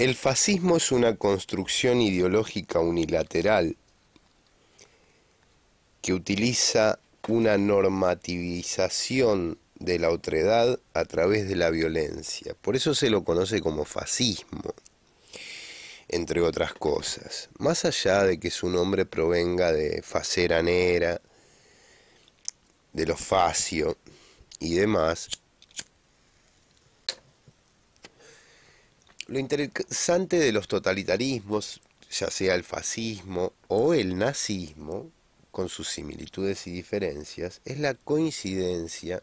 El fascismo es una construcción ideológica unilateral que utiliza una normativización de la otredad a través de la violencia. Por eso se lo conoce como fascismo, entre otras cosas. Más allá de que su nombre provenga de facera nera, de lo facio y demás, Lo interesante de los totalitarismos, ya sea el fascismo o el nazismo, con sus similitudes y diferencias, es la coincidencia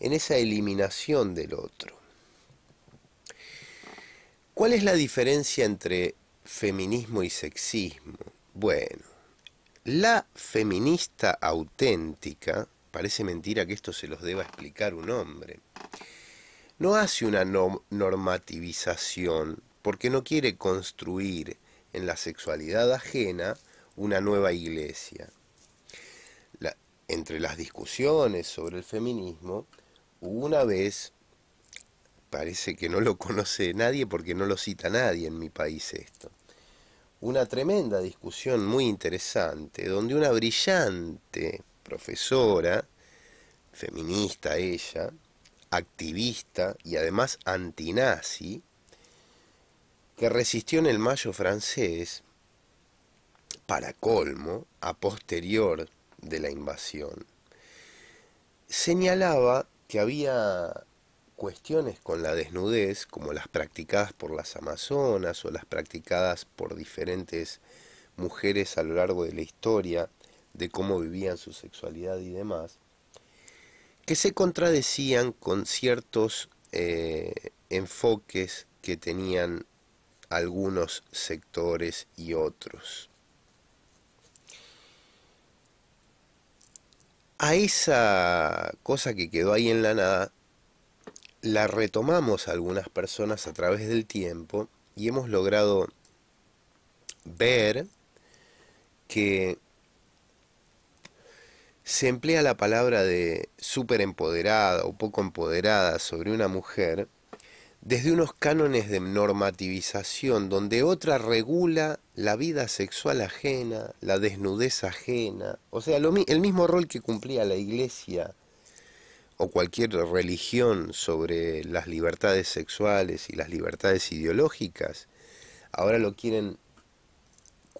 en esa eliminación del otro. ¿Cuál es la diferencia entre feminismo y sexismo? Bueno, la feminista auténtica, parece mentira que esto se los deba explicar un hombre, no hace una normativización porque no quiere construir en la sexualidad ajena una nueva iglesia. entre las discusiones sobre el feminismo, una vez, parece que no lo conoce nadie porque no lo cita nadie en mi país esto, una tremenda discusión muy interesante donde una brillante profesora, feminista ella, activista y además antinazi, que resistió en el mayo francés, para colmo, a posterior de la invasión, señalaba que había cuestiones con la desnudez, como las practicadas por las amazonas o las practicadas por diferentes mujeres a lo largo de la historia, de cómo vivían su sexualidad y demás, que se contradecían con ciertos eh, enfoques que tenían algunos sectores y otros. A esa cosa que quedó ahí en la nada, la retomamos algunas personas a través del tiempo y hemos logrado ver que se emplea la palabra de empoderada o poco empoderada sobre una mujer desde unos cánones de normativización donde otra regula la vida sexual ajena, la desnudez ajena, o sea, el mismo rol que cumplía la iglesia o cualquier religión sobre las libertades sexuales y las libertades ideológicas, ahora lo quieren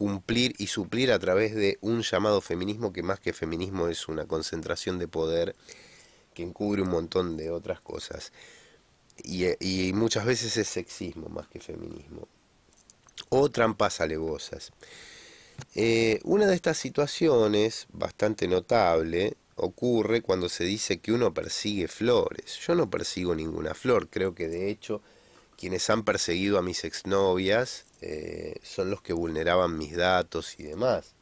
cumplir y suplir a través de un llamado feminismo que más que feminismo es una concentración de poder que encubre un montón de otras cosas. Y, eh, muchas veces es sexismo más que feminismo. O trampas alevosas. Eh, una de estas situaciones, bastante notable, ocurre cuando se dice que uno persigue flores. Yo no persigo ninguna flor, creo que de hecho quienes han perseguido a mis exnovias eh, son los que vulneraban mis datos y demás.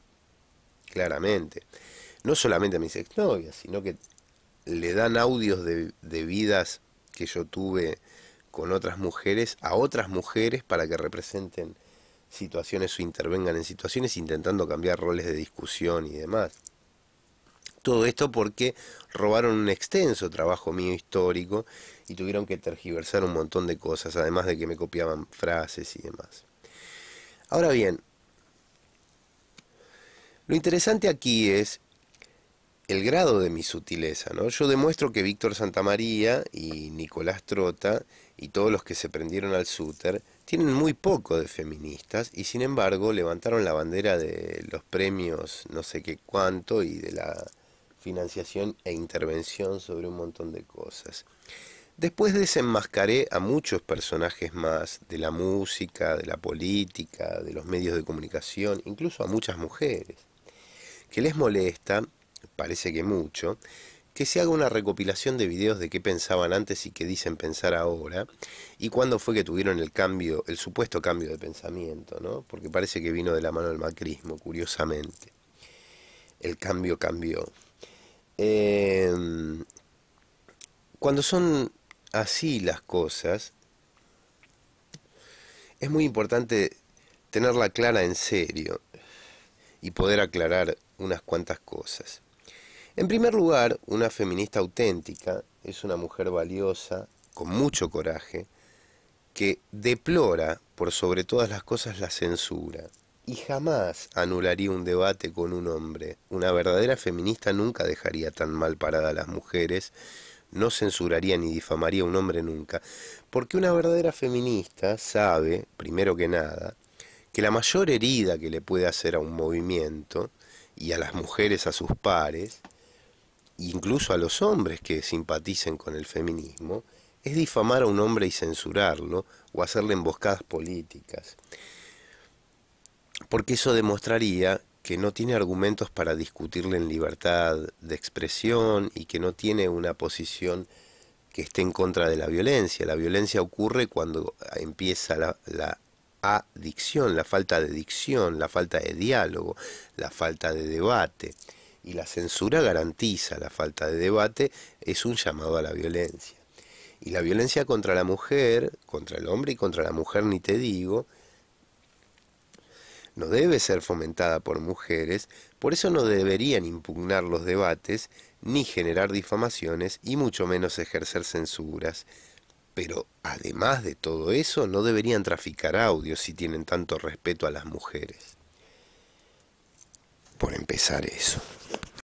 Claramente. No solamente a mis exnovias, sino que le dan audios de, de vidas que yo tuve con otras mujeres a otras mujeres para que representen situaciones o intervengan en situaciones intentando cambiar roles de discusión y demás todo esto porque robaron un extenso trabajo mío histórico y tuvieron que tergiversar un montón de cosas, además de que me copiaban frases y demás. Ahora bien, lo interesante aquí es el grado de mi sutileza, ¿no? Yo demuestro que Víctor Santamaría y Nicolás Trota y todos los que se prendieron al Súter tienen muy poco de feministas y sin embargo levantaron la bandera de los premios no sé qué cuánto y de la financiación e intervención sobre un montón de cosas. Después desenmascaré a muchos personajes más de la música, de la política, de los medios de comunicación, incluso a muchas mujeres, que les molesta, parece que mucho, que se haga una recopilación de videos de qué pensaban antes y qué dicen pensar ahora, y cuándo fue que tuvieron el cambio, el supuesto cambio de pensamiento, ¿no? Porque parece que vino de la mano del macrismo, curiosamente. El cambio cambió. Em, cuando son así las cosas, es muy importante tenerla clara en serio y poder aclarar unas cuantas cosas. En primer lugar, una feminista auténtica es una mujer valiosa, con mucho coraje, que deplora por sobre todas las cosas la censura, y jamás anularía un debate con un hombre. Una verdadera feminista nunca dejaría tan mal parada a las mujeres, no censuraría ni difamaría a un hombre nunca, porque una verdadera feminista sabe, primero que nada, que la mayor herida que le puede hacer a un movimiento y a las mujeres, a sus pares, incluso a los hombres que simpaticen con el feminismo, es difamar a un hombre y censurarlo o hacerle emboscadas políticas porque eso demostraría que no tiene argumentos para discutirle en libertad de expresión y que no tiene una posición que esté en contra de la violencia. La violencia ocurre cuando empieza la, la adicción, la falta de dicción, la falta de diálogo, la falta de debate. Y la censura garantiza la falta de debate, es un llamado a la violencia. Y la violencia contra la mujer, contra el hombre y contra la mujer, ni te digo, no debe ser fomentada por mujeres, por eso no deberían impugnar los debates, ni generar difamaciones, y mucho menos ejercer censuras. Pero además de todo eso, no deberían traficar audio si tienen tanto respeto a las mujeres. Por empezar eso.